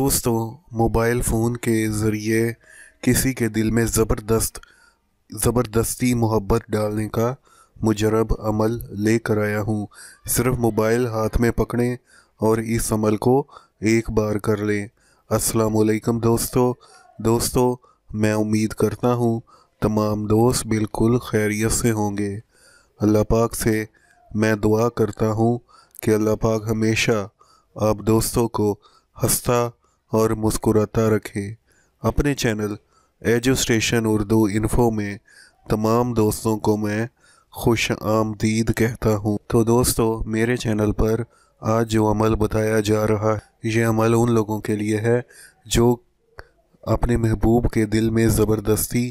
दोस्तों mobile phone के ज़रिए किसी के दिल में ज़बरदस्त ज़बरदस्ती मोहब्बत डालने का मुजरब अमल ले कर आया हूँ सिर्फ मोबाइल हाथ में पकड़ें और इस अमल को एक बार कर लें असलकम दोस्तों दोस्तों मैं उम्मीद करता हूँ तमाम दोस्त बिल्कुल खैरियत से होंगे अल्लाह पाक से मैं दुआ करता हूँ कि अल्लाह पाक हमेशा आप दोस्तों को हंसता और मुस्कुराता रखें अपने चैनल एजो स्टेशन उर्दू इन्फो में तमाम दोस्तों को मैं खुश आमदीद कहता हूँ तो दोस्तों मेरे चैनल पर आज जो अमल बताया जा रहा है ये अमल उन लोगों के लिए है जो अपने महबूब के दिल में ज़बरदस्ती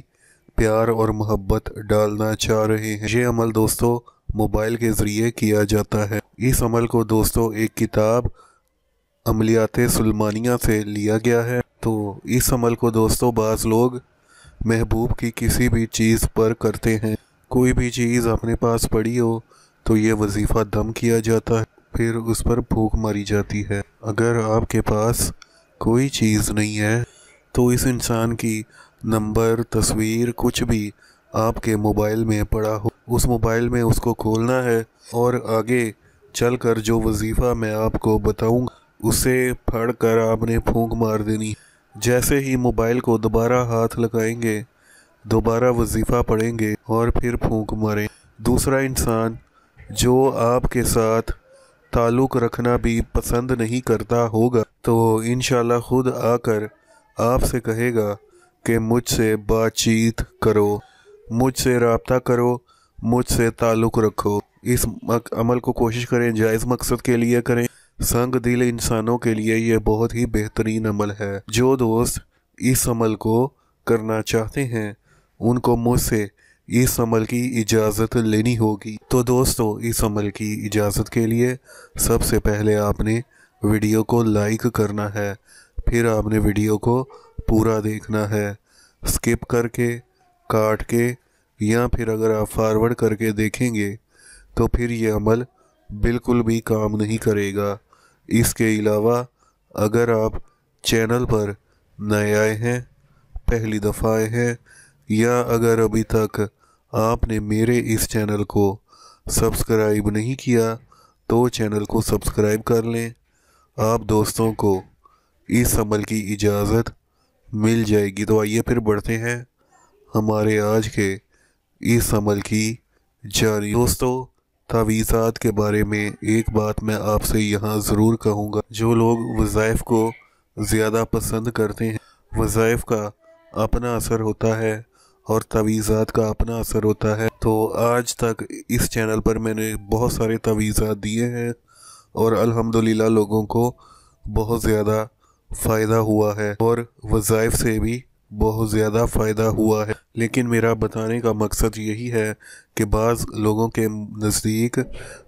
प्यार और मोहब्बत डालना चाह रहे हैं ये अमल दोस्तों मोबाइल के ज़रिए किया जाता है इस अमल को दोस्तों एक किताब अमलियात सलमानिया से लिया गया है तो इस अमल को दोस्तों बाज़ लोग महबूब की किसी भी चीज़ पर करते हैं कोई भी चीज़ अपने पास पड़ी हो तो ये वजीफ़ा दम किया जाता है फिर उस पर भूख मारी जाती है अगर आपके पास कोई चीज़ नहीं है तो इस इंसान की नंबर तस्वीर कुछ भी आपके मोबाइल में पड़ा हो उस मोबाइल में उसको खोलना है और आगे चलकर जो वजीफ़ा मैं आपको बताऊंगा उसे फड़ कर आपने फूंक मार देनी जैसे ही मोबाइल को दोबारा हाथ लगाएंगे दोबारा वजीफ़ा पढ़ेंगे और फिर फूंक मारें दूसरा इंसान जो आपके साथ ताल्लुक़ रखना भी पसंद नहीं करता होगा तो इन खुद आकर आपसे कहेगा कि मुझसे बातचीत करो मुझसे रबता करो मुझसे ताल्लुक़ रखो इस अमल को कोशिश करें जायज़ मकसद के लिए करें संग दिल इंसानों के लिए यह बहुत ही बेहतरीन अमल है जो दोस्त इस अमल को करना चाहते हैं उनको मुझसे इस अमल की इजाज़त लेनी होगी तो दोस्तों इस अमल की इजाज़त के लिए सबसे पहले आपने वीडियो को लाइक करना है फिर आपने वीडियो को पूरा देखना है स्किप करके काट के या फिर अगर आप फॉरवर्ड करके देखेंगे तो फिर ये अमल बिल्कुल भी काम नहीं करेगा इसके अलावा अगर आप चैनल पर नए आए हैं पहली दफ़ा आए हैं या अगर अभी तक आपने मेरे इस चैनल को सब्सक्राइब नहीं किया तो चैनल को सब्सक्राइब कर लें आप दोस्तों को इस अमल की इजाज़त मिल जाएगी तो आइए फिर बढ़ते हैं हमारे आज के इस अमल की जारी दोस्तों तावीज़ात के बारे में एक बात मैं आपसे यहाँ ज़रूर कहूँगा जो लोग वज़ाइफ को ज़्यादा पसंद करते हैं वज़ाइफ का अपना असर होता है और तवीज़ात का अपना असर होता है तो आज तक इस चैनल पर मैंने बहुत सारे तावीज़ात दिए हैं और अल्हम्दुलिल्लाह लोगों को बहुत ज़्यादा फ़ायदा हुआ है और वज़ाइफ से भी बहुत ज़्यादा फ़ायदा हुआ है लेकिन मेरा बताने का मकसद यही है कि बाज़ लोगों के नज़दीक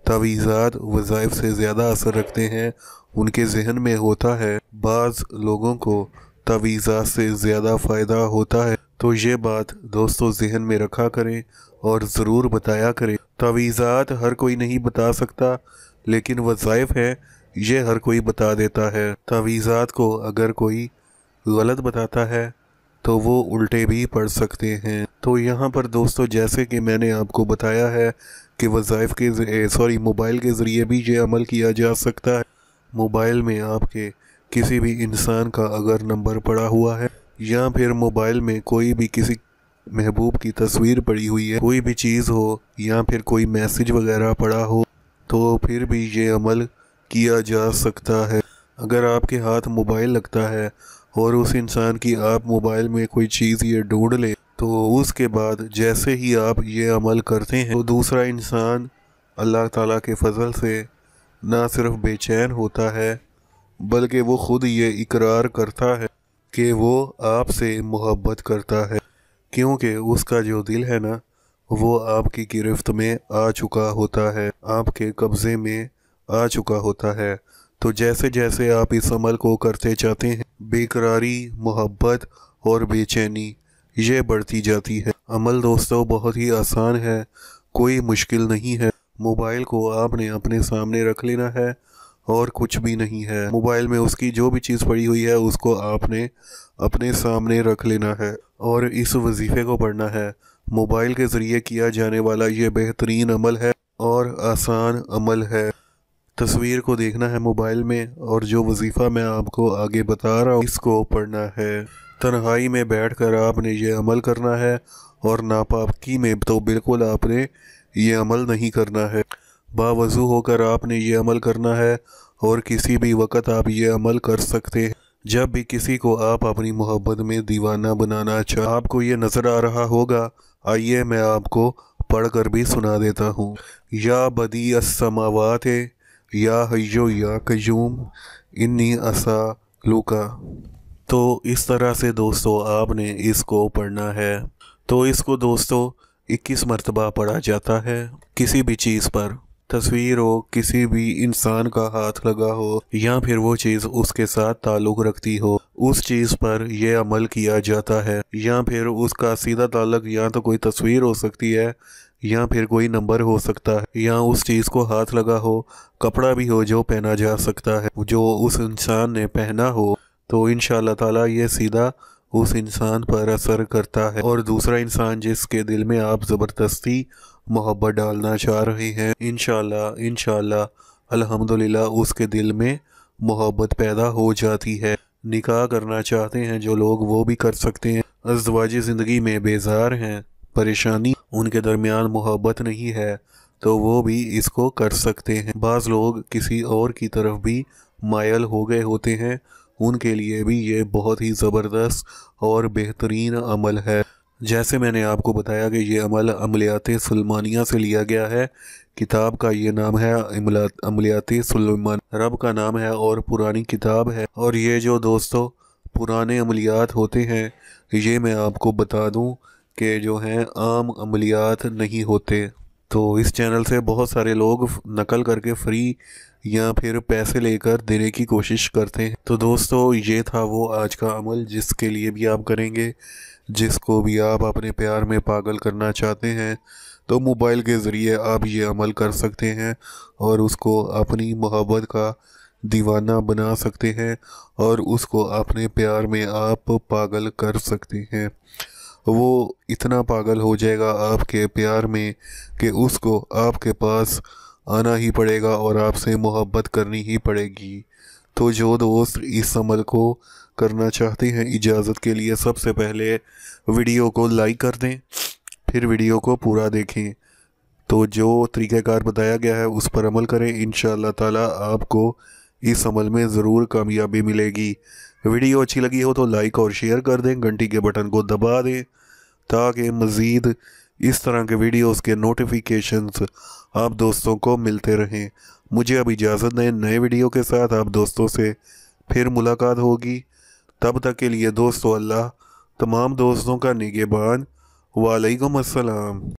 तवीज़ात वज़ाइफ से ज़्यादा असर रखते हैं उनके जहन में होता है बाज़ लोगों को तवीज़ात से ज़्यादा फ़ायदा होता है तो ये बात दोस्तों जहन में रखा करें और ज़रूर बताया करें तवीज़ात हर कोई नहीं बता सकता लेकिन वज़ाइफ है ये हर कोई बता देता है तवीज़ात को अगर कोई गलत बताता है तो वो उल्टे भी पड़ सकते हैं तो यहाँ पर दोस्तों जैसे कि मैंने आपको बताया है कि वज़ाइफ के सॉरी मोबाइल के ज़रिए भी ये अमल किया जा सकता है मोबाइल में आपके किसी भी इंसान का अगर नंबर पड़ा हुआ है या फिर मोबाइल में कोई भी किसी महबूब की तस्वीर पड़ी हुई है कोई भी चीज़ हो या फिर कोई मैसेज वगैरह पड़ा हो तो फिर भी ये अमल किया जा सकता है अगर आपके हाथ मोबाइल लगता है और उस इंसान की आप मोबाइल में कोई चीज़ ये ढूंढ लें तो उसके बाद जैसे ही आप ये अमल करते हैं तो दूसरा इंसान अल्लाह ताला के फजल से ना सिर्फ बेचैन होता है बल्कि वो ख़ुद ये इकरार करता है कि वो आपसे मोहब्बत करता है क्योंकि उसका जो दिल है ना वो आपकी गिरफ्त में आ चुका होता है आपके कब्ज़े में आ चुका होता है तो जैसे जैसे आप इस अमल को करते जाते हैं बेकरारी मोहब्बत और बेचैनी ये बढ़ती जाती है अमल दोस्तों बहुत ही आसान है कोई मुश्किल नहीं है मोबाइल को आपने अपने सामने रख लेना है और कुछ भी नहीं है मोबाइल में उसकी जो भी चीज़ पड़ी हुई है उसको आपने अपने सामने रख लेना है और इस वजीफ़े को पढ़ना है मोबाइल के ज़रिए किया जाने वाला ये बेहतरीन अमल है और आसान अमल है तस्वीर को देखना है मोबाइल में और जो वजीफ़ा मैं आपको आगे बता रहा हूँ इसको पढ़ना है तनहाई में बैठ कर आपने ये अमल करना है और नापाकी में तो बिल्कुल आपने ये अमल नहीं करना है बावजू होकर आपने ये अमल करना है और किसी भी वक्त आप ये अमल कर सकते हैं जब भी किसी को आप अपनी मोहब्बत में दीवाना बनाना चाह आपको ये नज़र आ रहा होगा आइए मैं आपको पढ़ कर भी सुना देता हूँ या बदी असमावात या हयो या कयूम इन्नी असा लूका तो इस तरह से दोस्तों आपने इसको पढ़ना है तो इसको दोस्तों 21 मरतबा पढ़ा जाता है किसी भी चीज़ पर तस्वीर हो किसी भी इंसान का हाथ लगा हो या फिर वो चीज़ उसके साथ ताल्लुक़ रखती हो उस चीज़ पर यह अमल किया जाता है या फिर उसका सीधा ताल्लुक या तो कोई तस्वीर हो सकती है या फिर कोई नंबर हो सकता है या उस चीज़ को हाथ लगा हो कपड़ा भी हो जो पहना जा सकता है जो उस इंसान ने पहना हो तो इन ताला ये सीधा उस इंसान पर असर करता है और दूसरा इंसान जिसके दिल में आप ज़बरदस्ती मोहब्बत डालना चाह रहे हैं इन इनशाला अल्हम्दुलिल्लाह उसके दिल में मोहब्बत पैदा हो जाती है निकाह करना चाहते हैं जो लोग वो भी कर सकते हैं अजवाजी ज़िंदगी में बेजार हैं परेशानी उनके दरमियान मोहब्बत नहीं है तो वो भी इसको कर सकते हैं बाज़ लोग किसी और की तरफ भी मायल हो गए होते हैं उनके लिए भी ये बहुत ही ज़बरदस्त और बेहतरीन अमल है जैसे मैंने आपको बताया कि ये अमल अमलियात सलमानिया से लिया गया है किताब का ये नाम है अमलियात सलमान रब का नाम है और पुरानी किताब है और ये जो दोस्तों पुराने अमलियात होते हैं ये मैं आपको बता दूं के जो हैं आम अमलियात नहीं होते तो इस चैनल से बहुत सारे लोग नकल करके फ्री या फिर पैसे लेकर देने की कोशिश करते हैं तो दोस्तों ये था वो आज का अमल जिसके लिए भी आप करेंगे जिसको भी आप अपने प्यार में पागल करना चाहते हैं तो मोबाइल के ज़रिए आप ये अमल कर सकते हैं और उसको अपनी मोहब्बत का दीवाना बना सकते हैं और उसको अपने प्यार में आप पागल कर सकते हैं वो इतना पागल हो जाएगा आपके प्यार में कि उसको आपके पास आना ही पड़ेगा और आपसे मोहब्बत करनी ही पड़ेगी तो जो दोस्त इस अमल को करना चाहते हैं इजाज़त के लिए सबसे पहले वीडियो को लाइक कर दें फिर वीडियो को पूरा देखें तो जो तरीक़ार बताया गया है उस पर अमल करें इन ताला आपको इस अमल में ज़रूर कामयाबी मिलेगी वीडियो अच्छी लगी हो तो लाइक और शेयर कर दें घंटी के बटन को दबा दें ताकि मज़ीद इस तरह के वीडियोस के नोटिफिकेशंस आप दोस्तों को मिलते रहें मुझे अब इजाज़त दें नए वीडियो के साथ आप दोस्तों से फिर मुलाकात होगी तब तक के लिए दोस्तों अल्लाह तमाम दोस्तों का निगेबान वालेकुम अस्सलाम